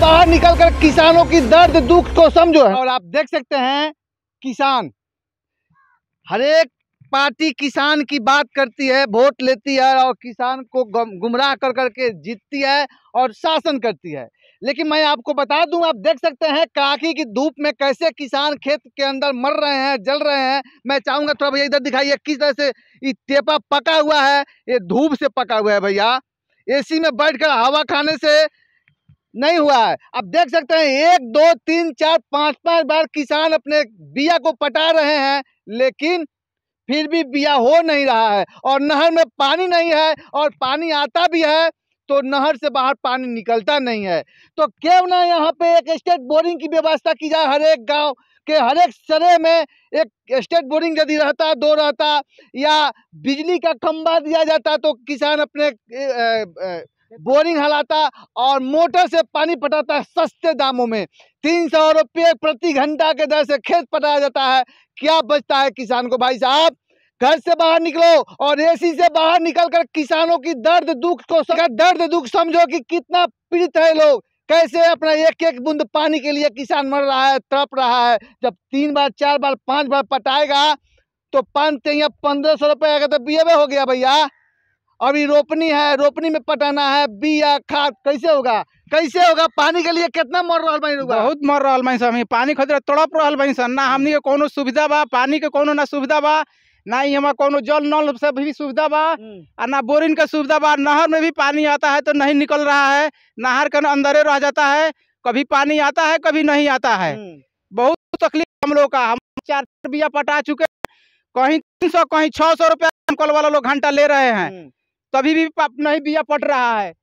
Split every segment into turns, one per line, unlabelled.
बाहर निकलकर किसानों की दर्द
दुख को समझो और आप देख सकते हैं किसान हर एक पार्टी किसान की बात करती है वोट लेती है और किसान को गुमराह कर करके जीतती है और शासन करती है लेकिन मैं आपको बता दूं आप देख सकते हैं काकी की धूप में कैसे किसान खेत के अंदर मर रहे हैं जल रहे हैं मैं चाहूंगा थोड़ा भैया इधर दिखाइए किस तरह से ये टेपा पका हुआ है ये धूप से पका हुआ है भैया एसी में बैठकर हवा खाने से नहीं हुआ है आप देख सकते हैं एक दो तीन चार पाँच पाँच बार किसान अपने बिया को पटा रहे हैं लेकिन फिर भी बिया हो नहीं रहा है और नहर में पानी नहीं है और पानी आता भी है तो नहर से बाहर पानी निकलता नहीं है तो क्यों ना यहाँ पे एक स्टेट बोरिंग की व्यवस्था की जाए हर एक गाँव के हर एक सरे में एक स्टेट बोरिंग यदि रहता दो रहता या बिजली का खम्बा दिया जाता तो किसान अपने ए, ए, ए, बोरिंग हलाता और मोटर से पानी पटाता है सस्ते दामों में तीन सौ रुपये प्रति घंटा के दर से खेत पटाया जाता है क्या बचता है किसान को भाई साहब घर से बाहर निकलो और एसी से बाहर निकलकर किसानों की दर्द दुख को दर्द दुख समझो कि कितना पीड़ित है लोग कैसे अपना एक एक बूंद पानी के लिए किसान मर रहा है तड़प रहा है जब तीन बार चार बार पांच बार पटाएगा तो पाँच पंद्रह सौ रुपये का तो बीएवे हो गया भैया अभी रोपनी है रोपनी में पटाना है बिया खाद कैसे होगा कैसे होगा पानी के लिए कितना मर रहा बहन बहुत
मर रहा बहन साहब पानी खतरा तड़प रहा बहन सर ना हम्म। हमने के कोनो सुविधा बा पानी के कोनो ना सुविधा बा ना ही हमारा कोनो जल नल से भी सुविधा बा और हम्म। ना बोरिंग का सुविधा बा नहर में भी पानी आता है तो नहीं निकल रहा है नहर के अंदर रह जाता है कभी पानी आता है कभी नहीं आता है हम्म। बहुत तकलीफ हम लोग का हम चार बिया पटा चुके कहीं तीन सौ कहीं छः सौ रुपया वाला लोग घंटा ले रहे हैं तभी भी नहीं बिया पट रहा है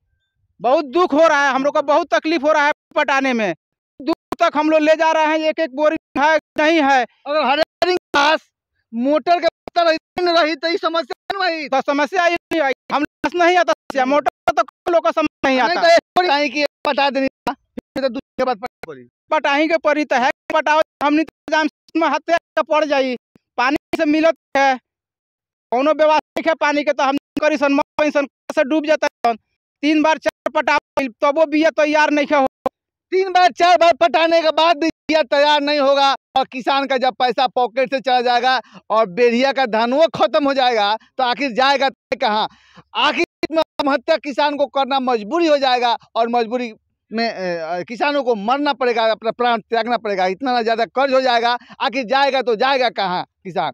बहुत दुख हो रहा है हम लोग का बहुत तकलीफ हो रहा है पटाने में दूर तक हम लोग ले जा रहे हैं एक एक बोरी है नहीं है अगर हरिंग पास मोटर के रही तो समस्या नहीं तो समस्या ही नहीं आई हम लोग नहीं आता हम्म। मोटर तो लोग का समझ नहीं आता तो कि पटा देनी के तो बाद पटाही के परी तो है पटाओ हम हत्या तो पड़ जाई पानी से मिलत है कोनो व्यवस्था है पानी के तो हम करी सन तो इंसान से डूब जाता है तीन बार चार पटा तो वो बिया तैयार तो नहीं हो तीन बार चार बार पटाने के बाद
बिया तैयार नहीं होगा और किसान का जब पैसा पॉकेट से चला जाएगा और बेरिया का वो खत्म हो जाएगा तो आखिर जाएगा तो कहाँ आखिर में आत्महत्या किसान को करना मजबूरी हो जाएगा और मजबूरी में ए, किसानों को मरना पड़ेगा अपना प्राण त्यागना पड़ेगा इतना ज़्यादा कर्ज हो जाएगा आखिर जाएगा तो जाएगा कहाँ किसान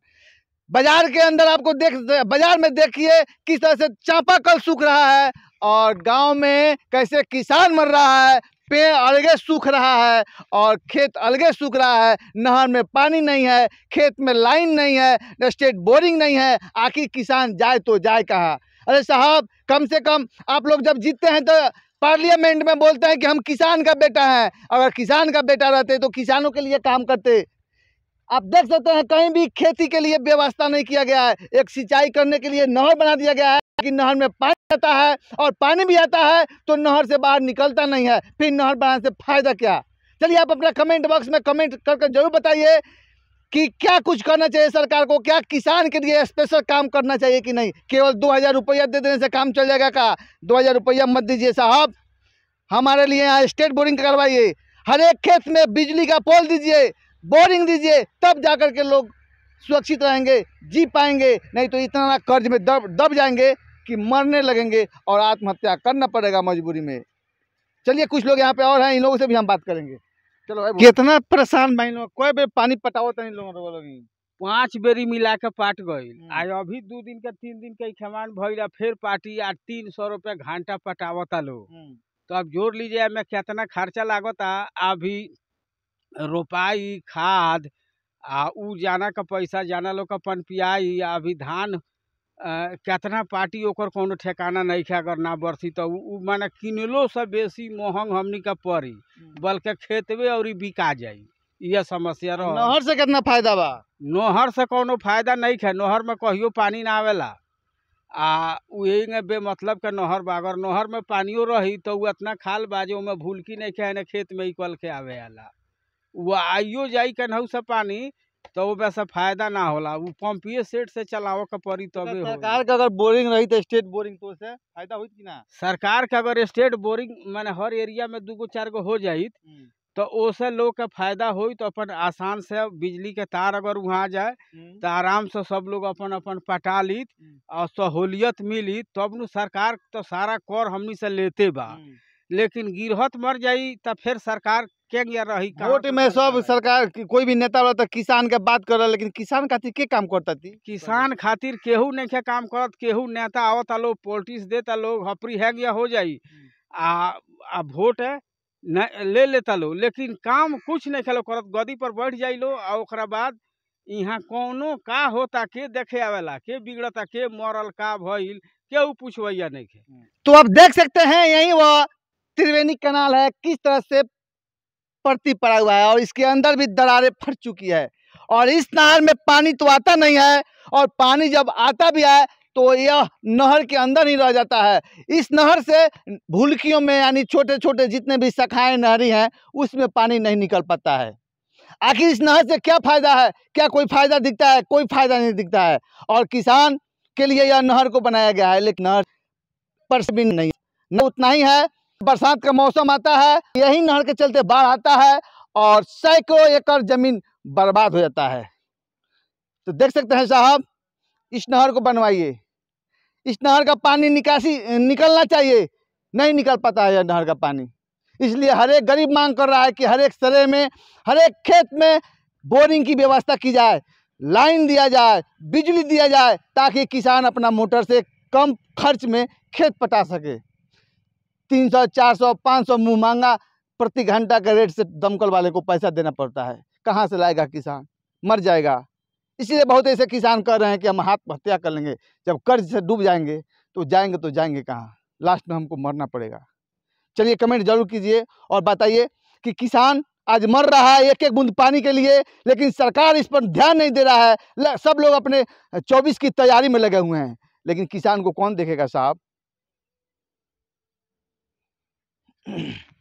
बाजार के अंदर आपको देख बाजार में देखिए किस तरह से चापा कल सूख रहा है और गांव में कैसे किसान मर रहा है पेड़ अलगे सूख रहा है और खेत अलगे सूख रहा है नहर में पानी नहीं है खेत में लाइन नहीं है स्टेट बोरिंग नहीं है आखिर किसान जाए तो जाए कहाँ अरे साहब कम से कम आप लोग जब जीतते हैं तो पार्लियामेंट में बोलते हैं कि हम किसान का बेटा हैं अगर किसान का बेटा रहते तो किसानों के लिए काम करते आप देख सकते हैं कहीं भी खेती के लिए व्यवस्था नहीं किया गया है एक सिंचाई करने के लिए नहर बना दिया गया है कि नहर में पानी आता है और पानी भी आता है तो नहर से बाहर निकलता नहीं है फिर नहर बनाने से फायदा क्या चलिए आप अपना कमेंट बॉक्स में कमेंट करके जरूर बताइए कि क्या कुछ करना चाहिए सरकार को क्या किसान के लिए स्पेशल काम करना चाहिए कि नहीं केवल दो हज़ार रुपया दे देने से काम चल जाएगा का दो हज़ार रुपया मत दीजिए साहब हमारे लिए यहाँ स्टेट बोरिंग करवाइए हर एक खेत में बिजली का पोल दीजिए बोरिंग दीजिए तब जा कर के लोग सुरक्षित रहेंगे जी पाएंगे नहीं तो इतना कर्ज में दब दब जाएंगे कि मरने लगेंगे और आत्महत्या करना पड़ेगा मजबूरी में चलिए कुछ लोग यहाँ पे और हैं इन लोगों से भी हम बात करेंगे
चलो कितना
परेशान भाई लोग कोई भी पानी इन
लोगों लोग पाँच बेरी मिला के पाट गई हम्म। आज अभी दो दिन के तीन दिन के खेमान भैया फिर पार्टी आज तीन सौ रुपया घंटा पटावता लोग हम्म। तो अब जोड़ लीजिए मैं कितना खर्चा लागत अभी रोपाई खाद आ उ जाना के पैसा जाना लोग के पनपियाई अभी धान केतना पार्टी ओकर कौनो ठेकाना है अगर ना बरसी तो उ माने किनलो से बेसी महंग हमनी का पड़ी बल्कि खेतवे और बिका जाए यह समस्या रह नहर से कितना फायदा बा नहर से कोनो फायदा नहीं है नहर में कहियो पानी ना आवेला आ वही में बेमतलब के नहर बा अगर नहर में पानियो रही तो उ इतना खाल बाजे में भूलकी नहीं खे खेत में इक्वल के आवे आला वो आइयो जाई कन्हू से पानी तो वो वैसा फायदा ना होला वो पंपिए सेट से चलावे तो के पड़ी तबे तो सरकार का अगर बोरिंग रही तो स्टेट बोरिंग तो से फायदा होई कि ना सरकार का अगर स्टेट बोरिंग माने हर एरिया में दू गो चार गो हो जाई हम्म। तो ओसे लोग के फायदा हो तो अपन आसान से बिजली के तार अगर वहाँ जाए हम्म। तो आराम से सब लोग अपन अपन पटा ली हम्म। और सहूलियत मिली तब तो न सरकार तो सारा कर हमनी से लेते बा लेकिन गिरहत मर जाई तो फिर सरकार के रही वोट
में सब सरकार कोई भी नेता वाला तो किसान के बात कर लेकिन किसान खातिर के काम करता थी किसान
खातिर केहू नहीं के काम करत केहू नेता आवता लोग पोलिटिक्स देता लोग हपरी है गया हो जाई आ आ वोट ले लेता लो लेकिन काम कुछ नहीं खेलो करत गदी पर बैठ जाई लो और ओकरा बाद यहाँ कौनो का होता के देखे आवेला के बिगड़ता के मरल का भइल केहू पूछवैया नहीं के
तो आप देख सकते हैं यही वो त्रिवेणी कनाल है किस तरह से परती पड़ा हुआ है और इसके अंदर भी दरारें फट चुकी है और इस नहर में पानी तो आता नहीं है और पानी जब आता भी है तो यह नहर के अंदर ही रह जाता है इस नहर से भूलकियों में यानी छोटे छोटे जितने भी शाखाएं नहरी हैं उसमें पानी नहीं निकल पाता है आखिर इस नहर से क्या फ़ायदा है क्या कोई फ़ायदा दिखता है कोई फ़ायदा नहीं दिखता है और किसान के लिए यह नहर को बनाया गया है लेकिन नहर पर भी नहीं न उतना ही है बरसात का मौसम आता है यही नहर के चलते बाढ़ आता है और सैकड़ों एकड़ जमीन बर्बाद हो जाता है तो देख सकते हैं साहब इस नहर को बनवाइए इस नहर का पानी निकासी निकलना चाहिए नहीं निकल पाता है यह नहर का पानी इसलिए हर एक गरीब मांग कर रहा है कि हर एक सरे में हर एक खेत में बोरिंग की व्यवस्था की जाए लाइन दिया जाए बिजली दिया जाए ताकि किसान अपना मोटर से कम खर्च में खेत पटा सके तीन सौ चार सौ पाँच सौ मुँह मांगा प्रति घंटा के रेट से दमकल वाले को पैसा देना पड़ता है कहाँ से लाएगा किसान मर जाएगा इसीलिए बहुत ऐसे किसान कह रहे हैं कि हम आत्महत्या कर लेंगे जब कर्ज से डूब जाएंगे तो जाएंगे तो जाएंगे कहाँ लास्ट में हमको मरना पड़ेगा चलिए कमेंट जरूर कीजिए और बताइए कि किसान आज मर रहा है एक एक बूंद पानी के लिए लेकिन सरकार इस पर ध्यान नहीं दे रहा है सब लोग अपने चौबीस की तैयारी में लगे हुए हैं लेकिन किसान को कौन देखेगा साहब mm